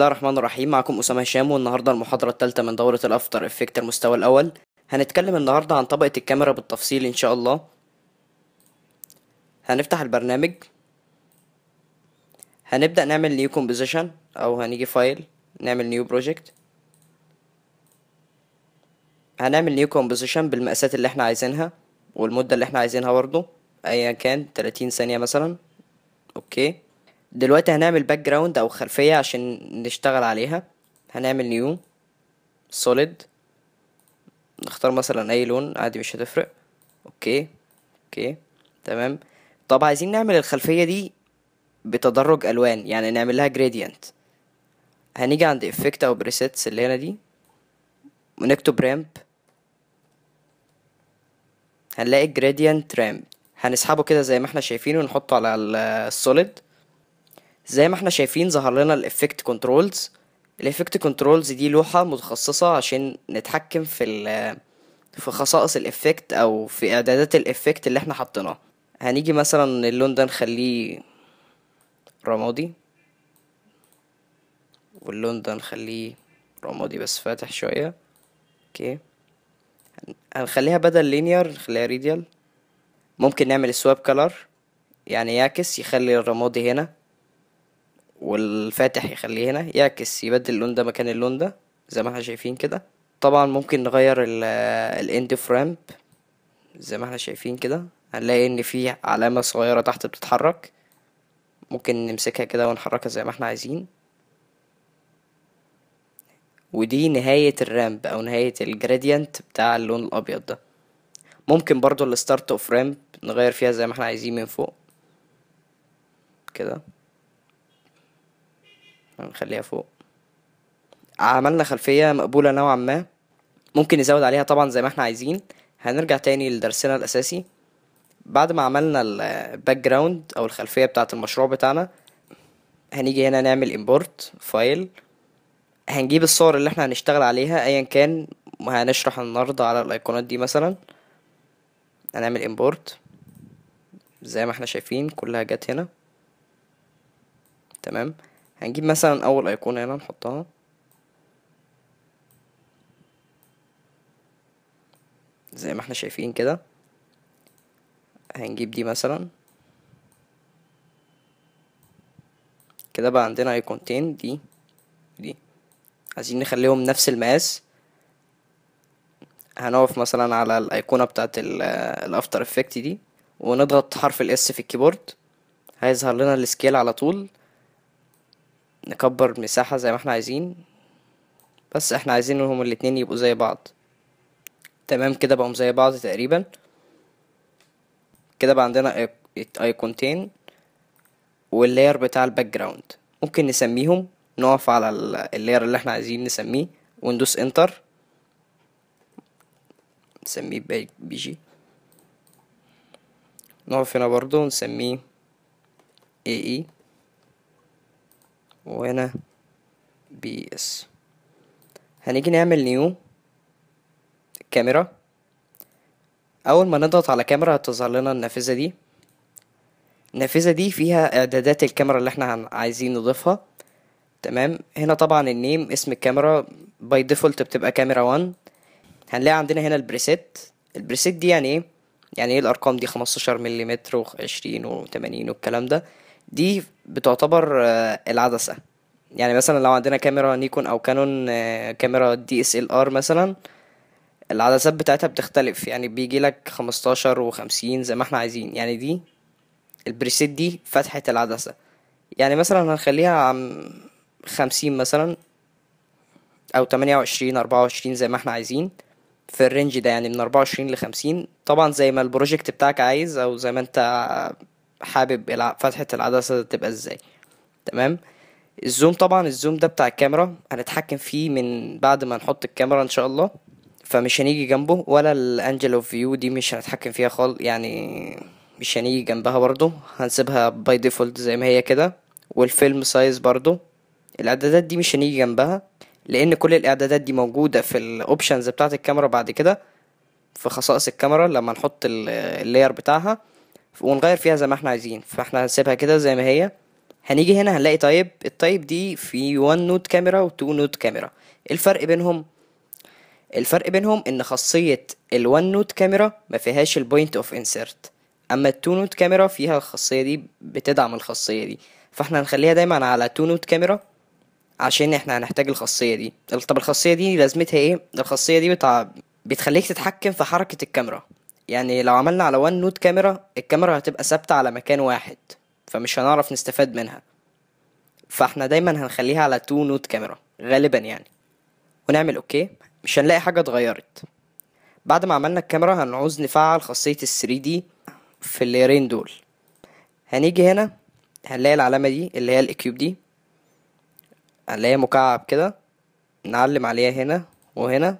الله الرحمن الرحيم معكم أسامة هشام والنهاردة المحاضرة التالتة من دورة الأفتر إفكت المستوى الأول هنتكلم النهاردة عن طبقة الكاميرا بالتفصيل إن شاء الله هنفتح البرنامج هنبدأ نعمل نيو كومبوزيشن أو هنيجي فايل نعمل نيو بروجكت هنعمل نيو كومبوزيشن بالمقاسات اللي احنا عايزينها والمدة اللي احنا عايزينها برضه أيا كان تلاتين ثانية مثلا أوكي دلوقتي هنعمل باك جراوند او خلفيه عشان نشتغل عليها هنعمل نيو سوليد نختار مثلا اي لون عادي مش هتفرق اوكي اوكي تمام طب عايزين نعمل الخلفيه دي بتدرج الوان يعني نعمل لها جريدينت هنيجي عند افكت او بريسيتس اللي هنا دي ونكتب رامب هنلاقي جريدينت رامب هنسحبه كده زي ما احنا شايفينه ونحطه على السوليد زي ما احنا شايفين ظهر لنا الافكت كنترولز الافكت كنترولز دي لوحة متخصصة عشان نتحكم في في خصائص الافكت او في اعدادات الافكت اللي احنا حطيناها هنيجي مثلا اللون ده نخليه رمادي واللون ده نخليه رمادي بس فاتح شوية اوكي هنخليها بدل لينير نخليها ريديال ممكن نعمل سواب كلر يعني يعكس يخلي الرمادي هنا والفاتح يخليه هنا يعكس يبدل اللون ده مكان اللون ده زي ما احنا شايفين كده طبعا ممكن نغير الاند فرامب زي ما احنا شايفين كده هنلاقي ان في علامة صغيرة تحت بتتحرك ممكن نمسكها كده ونحركها زي ما احنا عايزين ودي نهاية الرامب او نهاية الجراديانت بتاع اللون الابيض ده ممكن برضو الستارت اوف رامب نغير فيها زي ما احنا عايزين من فوق كده هنخليها فوق عملنا خلفية مقبولة نوعا ما ممكن نزود عليها طبعا زي ما احنا عايزين هنرجع تاني لدرسنا الأساسي بعد ما عملنا الباك جراوند أو الخلفية بتاعة المشروع بتاعنا هنيجي هنا نعمل امبورت فايل هنجيب الصور اللي احنا هنشتغل عليها ايا كان هنشرح النهاردة على الايقونات دي مثلا هنعمل امبورت زي ما احنا شايفين كلها جت هنا تمام هنجيب مثلا اول ايقونة هنا نحطها زي ما احنا شايفين كده هنجيب دي مثلا كده بقى عندنا ايقونتين دي دي عايزين نخليهم نفس المقاس هنقف مثلا على الايقونه بتاعه الافتر افكت دي ونضغط حرف الاس في الكيبورد هيظهر لنا السكيل على طول نكبر المساحة زي ما احنا عايزين بس احنا عايزين هما الاتنين يبقوا زي بعض تمام كده بقوا زي بعض تقريبا كده بقى عندنا ايقونتين واللاير بتاع الباك جراوند ممكن نسميهم نقف على اللاير اللي احنا عايزين نسميه وندوس انتر نسميه بي بيجي نقف هنا برضو نسميه اي اي e. وهنا بي اس هنيجي نعمل نيو كاميرا اول ما نضغط على كاميرا هتظهر لنا النافذه دي النافذه دي فيها اعدادات الكاميرا اللي احنا عايزين نضيفها تمام هنا طبعا النيم اسم الكاميرا باي ديفولت بتبقى كاميرا 1 هنلاقي عندنا هنا البريسيت البريسيت دي يعني ايه يعني ايه الارقام دي 15 ملم و20 و80 والكلام ده دي بتعتبر آه، العدسة يعني مثلا لو عندنا كاميرا نيكون او كانون آه، كاميرا دي اس ال ار مثلا العدسات بتاعتها بتختلف يعني بيجي لك 15 و 50 زي ما احنا عايزين يعني دي البريسيت دي فتحة العدسة يعني مثلا هنخليها عم خمسين مثلا او تمانية وعشرين اربعة وعشرين زي ما احنا عايزين في الرينج ده يعني من اربعة وعشرين لخمسين طبعا زي ما البروجكت بتاعك عايز او زي ما انت حابب فتحة العدسة تبقى ازاي تمام الزوم طبعا الزوم ده بتاع الكاميرا هنتحكم فيه من بعد ما نحط الكاميرا ان شاء الله فمش هنيجي جنبه ولا الانجل اوف فيو دي مش هنتحكم فيها خالص يعني مش هنيجي جنبها برضو هنسيبها باي ديفولت زي ما هي كده والفيلم سايز برضو الاعدادات دي مش هنيجي جنبها لان كل الاعدادات دي موجودة في الاوبشنز بتاعت الكاميرا بعد كده في خصائص الكاميرا لما نحط اللاير بتاعها ونغير فيها زي ما احنا عايزين فاحنا هنسيبها كده زي ما هي هنيجي هنا هنلاقي تايب التايب دي في 1 نوت كاميرا و 2 نوت كاميرا الفرق بينهم الفرق بينهم ان خاصية ال 1 نوت كاميرا ما فيهاش البوينت اوف انسرت اما ال 2 نوت كاميرا فيها الخاصية دي بتدعم الخاصية دي فاحنا هنخليها دايما على 2 نوت كاميرا عشان احنا هنحتاج الخاصية دي طب الخاصية دي لازمتها ايه الخاصية دي بتاع بتخليك تتحكم في حركة الكاميرا يعني لو عملنا على وان نود كاميرا الكاميرا هتبقى ثابتة على مكان واحد فمش هنعرف نستفاد منها فاحنا دايما هنخليها على تو نود كاميرا غالبا يعني ونعمل اوكي مش هنلاقي حاجة اتغيرت بعد ما عملنا الكاميرا هنعوز نفعل خاصية ال 3 دي في الليرين دول هنيجي هنا هنلاقي العلامة دي اللي هي الاكيوب دي هنلاقيها مكعب كده نعلم عليها هنا وهنا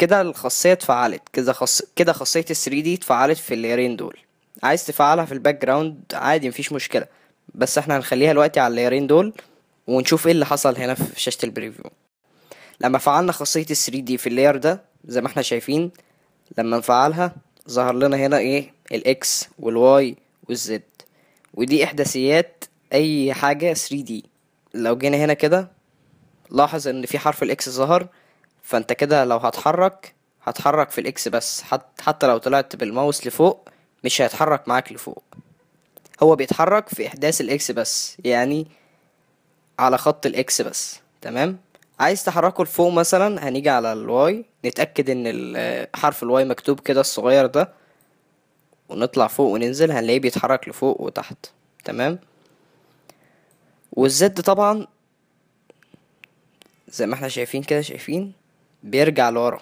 كده الخاصيه اتفعلت كده خص... كده خاصيه ال 3 دي اتفعلت في اللايرين دول عايز تفعلها في الباك جراوند عادي مفيش مشكله بس احنا هنخليها دلوقتي على اللايرين دول ونشوف ايه اللي حصل هنا في شاشه البريفيو لما فعلنا خاصيه ال 3 دي في اللاير ده زي ما احنا شايفين لما نفعلها ظهر لنا هنا ايه الاكس والواي والزد ودي احداثيات اي حاجه 3 دي لو جينا هنا كده لاحظ ان في حرف الاكس ظهر فانت كده لو هتحرك هتحرك في الاكس بس حتى حتى لو طلعت بالماوس لفوق مش هيتحرك معاك لفوق هو بيتحرك في احداث الاكس بس يعني على خط الاكس بس تمام عايز تحركه لفوق مثلا هنيجي على الواي نتاكد ان حرف الواي مكتوب كده الصغير ده ونطلع فوق وننزل هنلاقيه بيتحرك لفوق وتحت تمام والزد طبعا زي ما احنا شايفين كده شايفين بيرجع لورا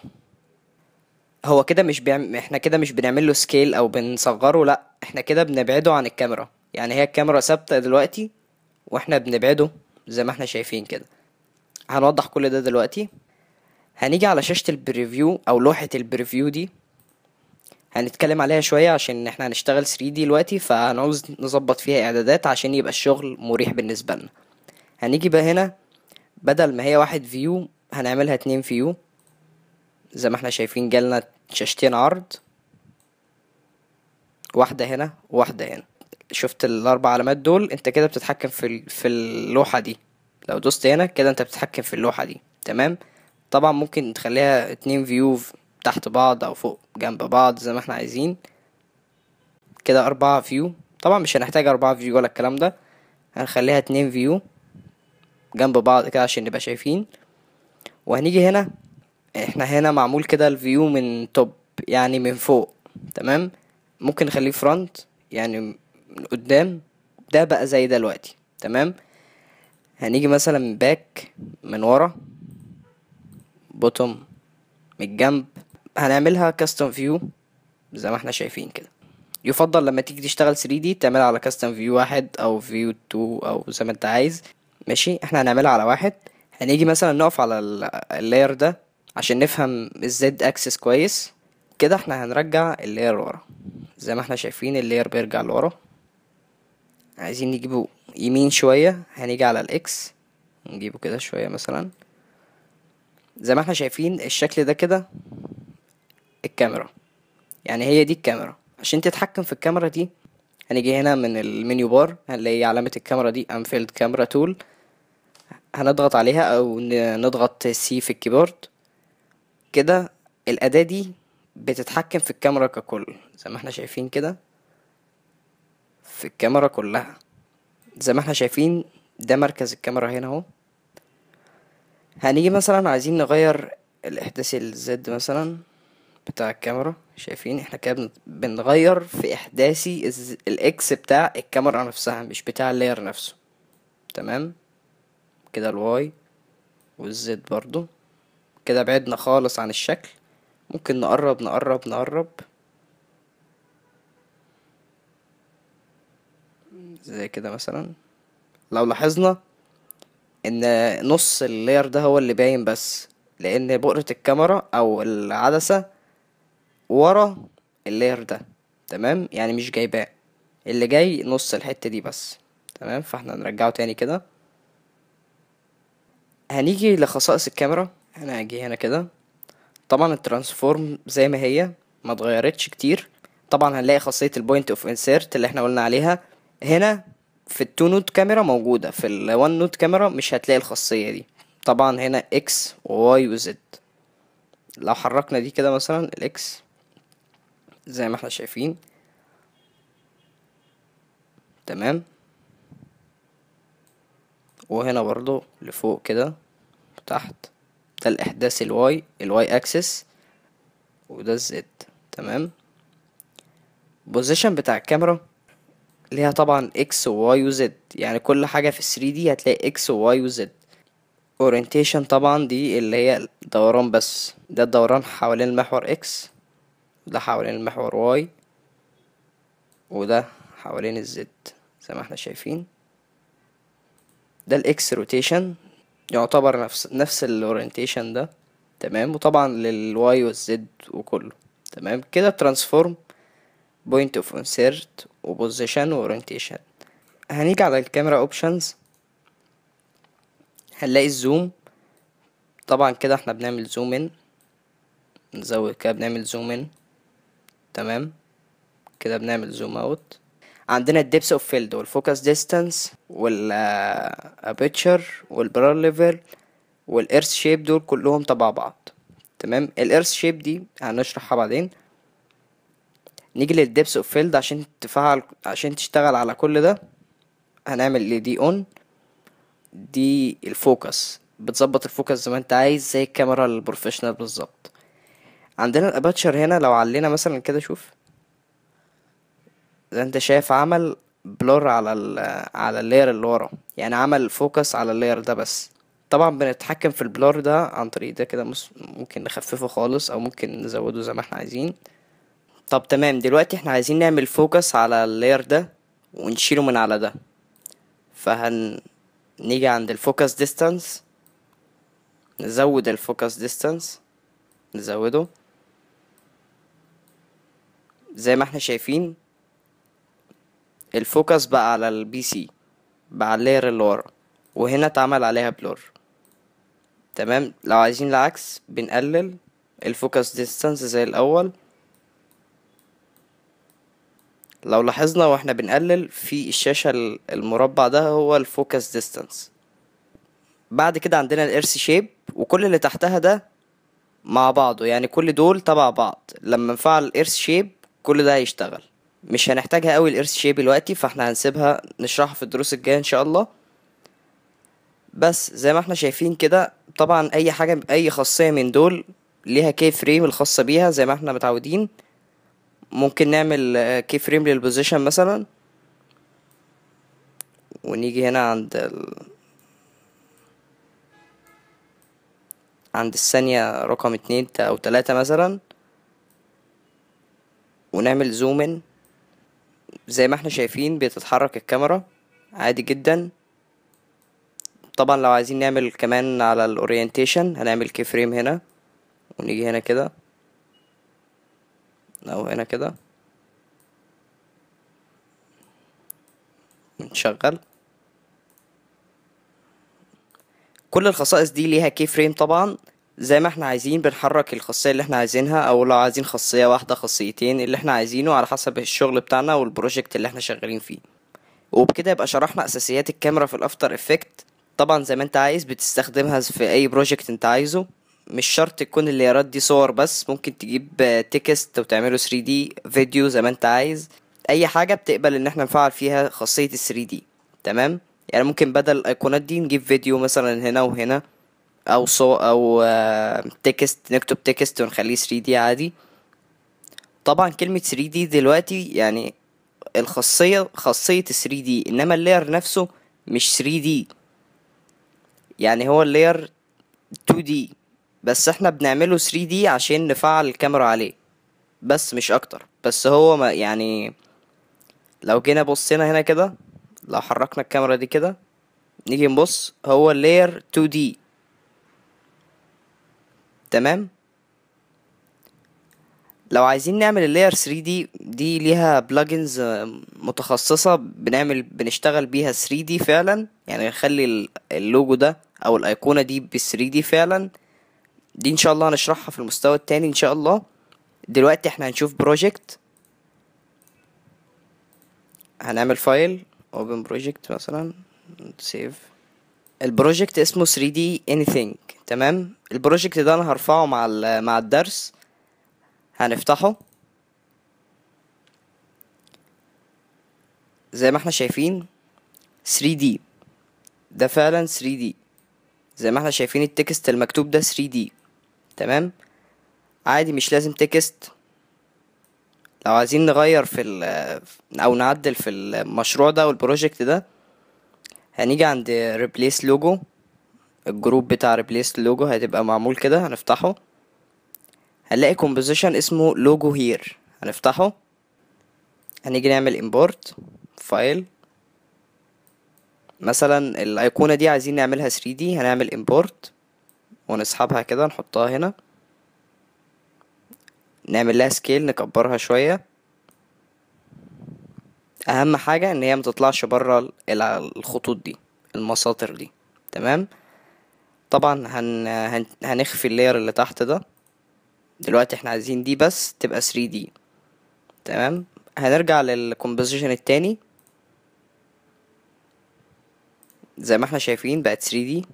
هو كده مش بيعمل احنا كده مش بنعمل له سكيل او بنصغره لا احنا كده بنبعده عن الكاميرا يعني هي الكاميرا ثابته دلوقتي واحنا بنبعده زي ما احنا شايفين كده هنوضح كل ده دلوقتي هنيجي على شاشة البريفيو او لوحة البريفيو دي هنتكلم عليها شوية عشان احنا هنشتغل 3D دلوقتي فهنعوز نظبط فيها اعدادات عشان يبقى الشغل مريح بالنسبة لنا هنيجي بقى هنا بدل ما هي واحد فيو هنعملها اتنين فيو زي ما احنا شايفين جالنا شاشتين عرض واحدة هنا وواحدة هنا شفت الاربع علامات دول انت كده بتتحكم في في اللوحة دي لو دوست هنا كده انت بتتحكم في اللوحة دي تمام طبعا ممكن تخليها اتنين فيو تحت بعض او فوق جنب بعض زي ما احنا عايزين كده اربعة فيو طبعا مش هنحتاج اربعة فيو ولا الكلام ده هنخليها اتنين فيو جنب بعض كده عشان نبقى شايفين وهنيجي هنا احنا هنا معمول كده الفيو من توب يعني من فوق تمام ممكن نخليه فرونت يعني من قدام ده بقى زي دلوقتي تمام هنيجي مثلا من باك من ورا بوتوم من الجنب هنعملها كاستم فيو زي ما احنا شايفين كده يفضل لما تيجي تشتغل 3 دي تعملها على كاستم فيو واحد او فيو 2 او زي ما انت عايز ماشي احنا هنعملها على واحد هنيجي مثلا نقف على اللاير ده عشان نفهم الزد اكسس كويس كده احنا هنرجع اللير ورا زي ما احنا شايفين اللير بيرجع لورا عايزين نجيبه يمين شوية هنيجي على الاكس نجيبه كده شوية مثلا زي ما احنا شايفين الشكل ده كده الكاميرا يعني هي دي الكاميرا عشان تتحكم في الكاميرا دي هنيجي هنا من المنيو بار هنلاقي علامة الكاميرا دي انفيلد كاميرا تول هنضغط عليها او نضغط سي في الكيبورد كده الأداة دي بتتحكم في الكاميرا ككل زي ما احنا شايفين كده في الكاميرا كلها زي ما احنا شايفين ده مركز الكاميرا هنا اهو هنيجي مثلا عايزين نغير الاحداث الزد مثلا بتاع الكاميرا شايفين احنا كده بنغير في احداثي الاكس بتاع الكاميرا نفسها مش بتاع اللاير نفسه تمام كده الواي والزد برضو كده بعدنا خالص عن الشكل ممكن نقرب نقرب نقرب زي كده مثلا لو لاحظنا ان نص اللاير ده هو اللي باين بس لان بؤرة الكاميرا او العدسة ورا اللاير ده تمام يعني مش جايباه اللي جاي نص الحتة دي بس تمام فاحنا نرجعه تاني كده هنيجي لخصائص الكاميرا انا اجي هنا كده طبعا الترانسفورم زي ما هي ما اتغيرتش كتير طبعا هنلاقي خاصيه البوينت اوف انسيرت اللي احنا قلنا عليها هنا في التو نوت كاميرا موجوده في الوان نوت كاميرا مش هتلاقي الخاصيه دي طبعا هنا اكس وواي وزد لو حركنا دي كده مثلا الاكس زي ما احنا شايفين تمام وهنا برضو لفوق كده تحت ده الإحداث الواي الواي أكسس وده الزد تمام البوزيشن بتاع الكاميرا ليها طبعا اكس وواي وزد يعني كل حاجة في 3 دي هتلاقي اكس وواي وزد اورينتيشن طبعا دي اللي هي دوران بس ده الدوران حوالين المحور اكس وده حوالين المحور واي وده حوالين الزد زي ما احنا شايفين ده الاكس روتيشن يعتبر نفس نفس الاورينتيشن ده تمام وطبعا للواي والزد وكله تمام كده ترانسفورم بوينت اوف انسيرت وبوزيشن واورينتيشن هنيجي على الكاميرا اوبشنز هنلاقي الزوم طبعا كده احنا بنعمل زوم ان نزود كده بنعمل زوم ان تمام كده بنعمل زوم اوت عندنا الدبس اوف فيلد والفوكس ديستانس والابيتشر level ليفل والايرث شيب دول كلهم تبع بعض تمام الايرث شيب دي هنشرحها بعدين نيجي للدبس اوف فيلد عشان تفعل عشان تشتغل على كل ده هنعمل دي اون دي الفوكس بتظبط الفوكس زي ما انت عايز زي الكاميرا البروفيشنال بالظبط عندنا الاباتشر هنا لو علينا مثلا كده شوف زي انت شايف عمل بلور على ال على اللير اللي ورا يعني عمل فوكس على اللير ده بس طبعا بنتحكم في البلور ده عن طريق ده كده ممكن نخففه خالص او ممكن نزوده زي ما احنا عايزين طب تمام دلوقتي احنا عايزين نعمل فوكس على اللير ده ونشيله من على ده فهن نيجي عند الفوكس ديستانس نزود الفوكس ديستانس نزوده زي ما احنا شايفين الفوكس بقى على البي سي بقى على اللاير اللي ورا وهنا اتعمل عليها بلور تمام لو عايزين العكس بنقلل الفوكس ديستانس زي الاول لو لاحظنا واحنا بنقلل في الشاشة المربع ده هو الفوكس ديستانس بعد كده عندنا الارس شيب وكل اللي تحتها ده مع بعضه يعني كل دول تبع بعض لما نفعل الارس شيب كل ده هيشتغل مش هنحتاجها قوي الارث شيب دلوقتي فاحنا هنسيبها نشرحها في الدروس الجايه ان شاء الله بس زي ما احنا شايفين كده طبعا اي حاجه اي خاصيه من دول ليها كي فريم الخاصه بيها زي ما احنا متعودين ممكن نعمل كي فريم للبوزيشن مثلا ونيجي هنا عند ال... عند الثانية رقم اتنين او تلاتة مثلا ونعمل زوم ان زي ما احنا شايفين بتتحرك الكاميرا عادي جدا طبعا لو عايزين نعمل كمان على الاورينتيشن هنعمل كي فريم هنا ونيجي هنا كده او هنا كده نشغل كل الخصائص دي ليها كي فريم طبعا زي ما احنا عايزين بنحرك الخاصية اللي احنا عايزينها او لو عايزين خاصية واحدة خاصيتين اللي احنا عايزينه على حسب الشغل بتاعنا والبروجكت اللي احنا شغالين فيه وبكده يبقى شرحنا اساسيات الكاميرا في الافتر افكت طبعا زي ما انت عايز بتستخدمها في اي بروجكت انت عايزه مش شرط تكون يرد دي صور بس ممكن تجيب تكست وتعمله 3 دي فيديو زي ما انت عايز اي حاجه بتقبل ان احنا نفعل فيها خاصيه ال 3 دي تمام يعني ممكن بدل الايقونات دي نجيب فيديو مثلا هنا وهنا او صو او آه، تكست نكتب تكست ونخليه 3 دي عادي طبعا كلمة 3 دي دلوقتي يعني الخاصية خاصية 3 دي انما اللير نفسه مش 3 دي يعني هو اللير 2 دي بس احنا بنعمله 3 دي عشان نفعل الكاميرا عليه بس مش اكتر بس هو ما يعني لو جينا بصينا هنا كده لو حركنا الكاميرا دي كده نيجي نبص هو اللير 2 دي تمام لو عايزين نعمل اللاير 3 دي دي ليها بلجنز آه، متخصصة بنعمل بنشتغل بيها 3 دي فعلا يعني نخلي اللوجو ده او الايقونة دي بال 3 دي فعلا دي ان شاء الله هنشرحها في المستوى التاني ان شاء الله دلوقتي احنا هنشوف بروجكت هنعمل فايل اوبن project مثلا سيف البروجكت اسمه 3D Anything تمام البروجكت ده انا هرفعه مع مع الدرس هنفتحه زي ما احنا شايفين 3D ده فعلا 3D زي ما احنا شايفين التكست المكتوب ده 3D تمام عادي مش لازم تكست لو عايزين نغير في او نعدل في المشروع ده والبروجكت ده هنيجي عند ريبليس لوجو الجروب بتاع ريبليس لوجو هتبقى معمول كده هنفتحه هنلاقي كومبوزيشن اسمه لوجو هير هنفتحه هنيجي نعمل امبورت فايل مثلا الايقونه دي عايزين نعملها 3D هنعمل امبورت ونسحبها كده نحطها هنا نعمل لها سكيل نكبرها شويه اهم حاجة ان هي متطلعش برا الخطوط دي المساطر دي تمام طبعا هن... هن... هنخفي اللير اللي تحت ده دلوقتي احنا عايزين دي بس تبقى 3D تمام هنرجع للكومبوزيشن التاني زي ما احنا شايفين بقت 3D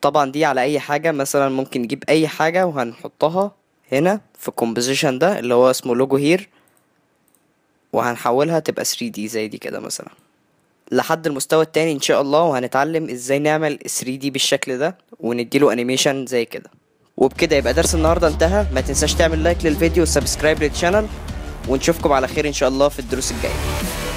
طبعا دي على اي حاجة مثلا ممكن نجيب اي حاجة وهنحطها هنا في composition ده اللي هو اسمه لوجو هير وهنحولها تبقى 3D زي دي كده مثلا لحد المستوى التاني ان شاء الله وهنتعلم ازاي نعمل 3D بالشكل ده ونديله انيميشن زي كده وبكده يبقى درس النهارده انتهى ما تنساش تعمل لايك للفيديو وسبسكرايب للشانل ونشوفكم على خير ان شاء الله في الدروس الجايه